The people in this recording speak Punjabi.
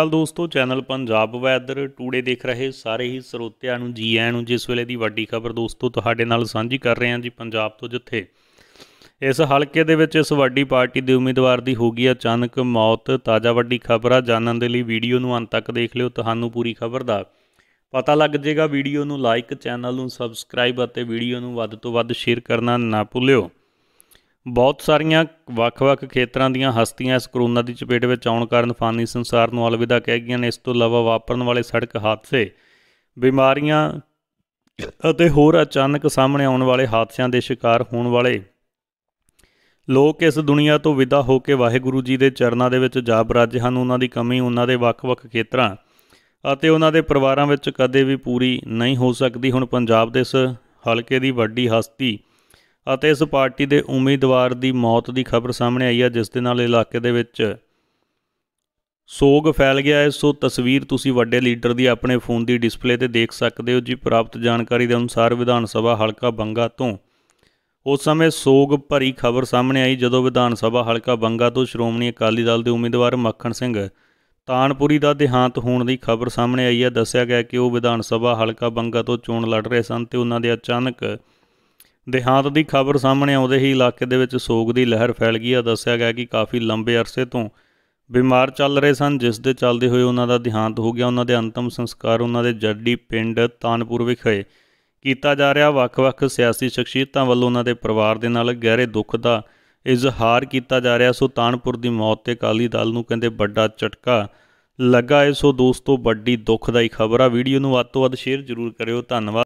ਕੱਲ ਦੋਸਤੋ ਚੈਨਲ ਪੰਜਾਬ ਵੈਦਰ ਟੂਡੇ ਦੇਖ ਰਹੇ ਸਾਰੇ ਹੀ ਸਰੋਤਿਆਂ ਨੂੰ ਜੀ ਆਇਆਂ ਨੂੰ ਜਿਸ ਵੇਲੇ ਦੀ ਵੱਡੀ ਖਬਰ ਦੋਸਤੋ ਤੁਹਾਡੇ ਨਾਲ ਸਾਂਝੀ ਕਰ ਰਹੇ ਹਾਂ ਜੀ ਪੰਜਾਬ ਤੋਂ ਜਿੱਥੇ ਇਸ ਹਲਕੇ ਦੇ ਵਿੱਚ ਇਸ ਵੱਡੀ ਪਾਰਟੀ ਦੇ ਉਮੀਦਵਾਰ ਦੀ ਹੋ ਗਈ ਅਚਾਨਕ ਮੌਤ ਤਾਜ਼ਾ ਵੱਡੀ ਖਬਰ ਆ ਜਾਣਨ ਦੇ ਲਈ ਵੀਡੀਓ ਨੂੰ ਅੰਤ ਤੱਕ ਦੇਖ ਲਿਓ ਤੁਹਾਨੂੰ ਪੂਰੀ ਖਬਰ ਦਾ ਪਤਾ ਲੱਗ ਜਾਏਗਾ ਵੀਡੀਓ ਨੂੰ ਲਾਈਕ ਚੈਨਲ ਨੂੰ ਸਬਸਕ੍ਰਾਈਬ ਅਤੇ ਵੀਡੀਓ ਨੂੰ ਵੱਧ ਤੋਂ ਵੱਧ ਸ਼ੇਅਰ ਕਰਨਾ ਨਾ ਭੁੱਲਿਓ ਬਹੁਤ ਸਾਰੀਆਂ ਵੱਖ-ਵੱਖ ਖੇਤਰਾਂ ਦੀਆਂ ਹਸਤੀਆਂ ਇਸ ਕਰੋਨਾ ਦੀ ਚਪੇਟ ਵਿੱਚ ਆਉਣ ਕਾਰਨ ਫਾਨੀ ਸੰਸਾਰ ਨੂੰ ਅਲਵਿਦਾ ਕਹਿ ਗਈਆਂ ਨੇ ਇਸ ਤੋਂ ਇਲਾਵਾ ਵਾਪਰਨ ਵਾਲੇ ਸੜਕ ਹਾਦਸੇ ਬਿਮਾਰੀਆਂ ਅਤੇ ਹੋਰ ਅਚਾਨਕ ਸਾਹਮਣੇ ਆਉਣ ਵਾਲੇ ਹਾਦਸਿਆਂ ਦੇ ਸ਼ਿਕਾਰ ਹੋਣ ਵਾਲੇ ਲੋਕ ਇਸ ਦੁਨੀਆ ਤੋਂ ਵਿਦਾ ਹੋ ਕੇ ਵਾਹਿਗੁਰੂ ਜੀ ਦੇ ਚਰਨਾਂ ਦੇ ਵਿੱਚ ਜਾ ਬਰਾਜ ਹਨ ਉਹਨਾਂ ਦੀ ਕਮੀ ਉਹਨਾਂ ਦੇ ਵੱਖ-ਵੱਖ ਖੇਤਰਾਂ ਅਤੇ ਉਹਨਾਂ ਦੇ ਪਰਿਵਾਰਾਂ ਵਿੱਚ ਕਦੇ ਵੀ ਪੂਰੀ ਨਹੀਂ ਹੋ ਸਕਦੀ ਹੁਣ ਪੰਜਾਬ ਦੇ ਇਸ ਹਲਕੇ ਦੀ ਵੱਡੀ ਹਸਤੀ ਅਤੇ ਇਸ ਪਾਰਟੀ ਦੇ ਉਮੀਦਵਾਰ ਦੀ ਮੌਤ ਦੀ ਖਬਰ ਸਾਹਮਣੇ ਆਈ ਹੈ ਜਿਸ ਦੇ ਨਾਲ ਇਲਾਕੇ ਦੇ ਵਿੱਚ ਸੋਗ ਫੈਲ ਗਿਆ ਹੈ ਸੋ ਤਸਵੀਰ ਤੁਸੀਂ ਵੱਡੇ ਲੀਡਰ ਦੀ ਆਪਣੇ ਫੋਨ ਦੀ ਡਿਸਪਲੇ ਤੇ ਦੇਖ ਸਕਦੇ ਹੋ ਜੀ ਪ੍ਰਾਪਤ ਜਾਣਕਾਰੀ ਦੇ ਅਨੁਸਾਰ ਵਿਧਾਨ ਸਭਾ ਹਲਕਾ ਬੰਗਾ ਤੋਂ ਉਸ ਸਮੇਂ ਸੋਗ ਭਰੀ ਖਬਰ ਸਾਹਮਣੇ ਆਈ ਜਦੋਂ ਵਿਧਾਨ ਸਭਾ ਹਲਕਾ ਬੰਗਾ ਤੋਂ ਸ਼੍ਰੋਮਣੀ ਅਕਾਲੀ ਦਲ ਦੇ ਉਮੀਦਵਾਰ ਮੱਖਣ ਸਿੰਘ ਤਾਨਪੁਰੀ ਦਾ ਦੇਹਾਂਤ ਹੋਣ ਦੀ ਖਬਰ ਸਾਹਮਣੇ ਆਈ ਹੈ ਦੱਸਿਆ ਗਿਆ ਕਿ ਉਹ ਵਿਧਾਨ ਸਭਾ ਹਲਕਾ ਬੰਗਾ ਤੋਂ ਚੋਣ ਲੜ ਰਹੇ ਸਨ ਤੇ ਉਹਨਾਂ ਦੇ ਅਚਾਨਕ ਦੇਹਾਂਤ ਦੀ ਖਬਰ ਸਾਹਮਣੇ ਆਉਂਦੇ ਹੀ ਇਲਾਕੇ ਦੇ ਵਿੱਚ ਸੋਗ ਦੀ ਲਹਿਰ ਫੈਲ ਗਈ ਆ ਦੱਸਿਆ ਗਿਆ ਕਿ ਕਾਫੀ ਲੰਬੇ ਅਰਸੇ ਤੋਂ ਬਿਮਾਰ ਚੱਲ ਰਹੇ ਸਨ ਜਿਸ ਦੇ ਚੱਲਦੇ ਹੋਏ ਉਹਨਾਂ ਦਾ ਦੇਹਾਂਤ ਹੋ ਗਿਆ ਉਹਨਾਂ ਦੇ ਅੰਤਮ ਸੰਸਕਾਰ ਉਹਨਾਂ ਦੇ ਜੱਡੀ ਪਿੰਡ ਤਾਨਪੁਰ ਵਿਖੇ ਕੀਤਾ ਜਾ ਰਿਹਾ ਵੱਖ-ਵੱਖ ਸਿਆਸੀ ਸ਼ਖਸੀਅਤਾਂ ਵੱਲੋਂ ਉਹਨਾਂ ਦੇ ਪਰਿਵਾਰ ਦੇ ਨਾਲ ਗਹਿਰੇ ਦੁੱਖ ਦਾ ਇਜ਼ਹਾਰ ਕੀਤਾ ਜਾ ਰਿਹਾ ਸੋ ਤਾਨਪੁਰ ਦੀ ਮੌਤ ਤੇ ਕਾਲੀ ਦਲ ਨੂੰ ਕਹਿੰਦੇ ਵੱਡਾ ਝਟਕਾ ਲੱਗਾ ਹੈ ਸੋ ਦੋਸਤੋ ਵੱਡੀ ਦੁੱਖਦਾਈ ਖਬਰ ਆ ਵੀਡੀਓ ਨੂੰ ਵੱਧ ਤੋਂ ਵੱਧ ਸ਼ੇਅਰ ਜ਼ਰੂਰ ਕਰਿਓ ਧੰਨਵਾਦ